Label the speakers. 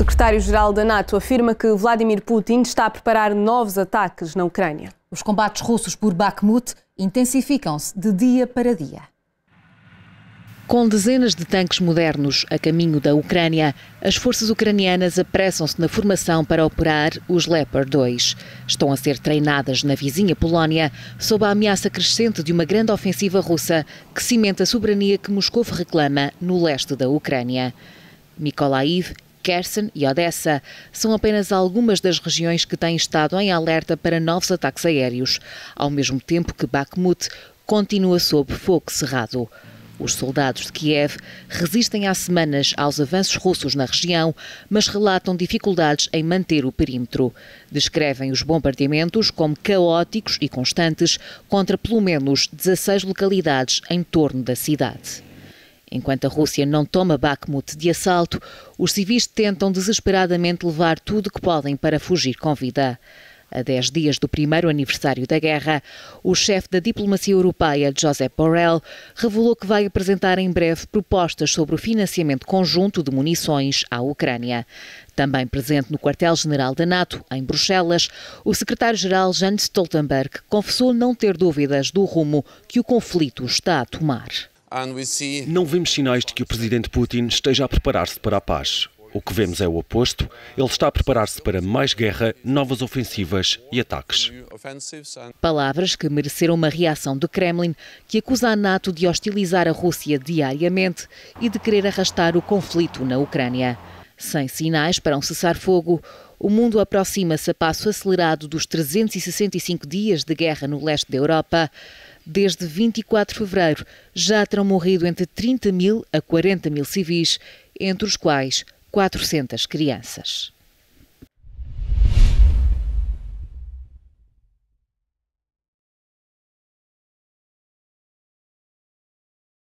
Speaker 1: secretário-geral da NATO afirma que Vladimir Putin está a preparar novos ataques na Ucrânia. Os combates russos por Bakhmut intensificam-se de dia para dia. Com dezenas de tanques modernos a caminho da Ucrânia, as forças ucranianas apressam-se na formação para operar os Leopard 2. Estão a ser treinadas na vizinha Polónia, sob a ameaça crescente de uma grande ofensiva russa que cimenta a soberania que Moscou reclama no leste da Ucrânia. Mykolaiv Kersen e Odessa. São apenas algumas das regiões que têm estado em alerta para novos ataques aéreos, ao mesmo tempo que Bakhmut continua sob fogo cerrado. Os soldados de Kiev resistem há semanas aos avanços russos na região, mas relatam dificuldades em manter o perímetro. Descrevem os bombardeamentos como caóticos e constantes contra pelo menos 16 localidades em torno da cidade. Enquanto a Rússia não toma Bakhmut de assalto, os civis tentam desesperadamente levar tudo que podem para fugir com vida. A dez dias do primeiro aniversário da guerra, o chefe da diplomacia europeia, Josep Borrell, revelou que vai apresentar em breve propostas sobre o financiamento conjunto de munições à Ucrânia. Também presente no quartel-general da NATO, em Bruxelas, o secretário-geral Jens Stoltenberg confessou não ter dúvidas do rumo que o conflito está a tomar.
Speaker 2: Ah, não vemos sinais de que o presidente Putin esteja a preparar-se para a paz. O que vemos é o oposto. Ele está a preparar-se para mais guerra, novas ofensivas e ataques.
Speaker 1: Palavras que mereceram uma reação do Kremlin, que acusa a NATO de hostilizar a Rússia diariamente e de querer arrastar o conflito na Ucrânia. Sem sinais para um cessar-fogo, o mundo aproxima-se a passo acelerado dos 365 dias de guerra no leste da Europa desde 24 de fevereiro, já terão morrido entre 30 mil a 40 mil civis, entre os quais 400 crianças.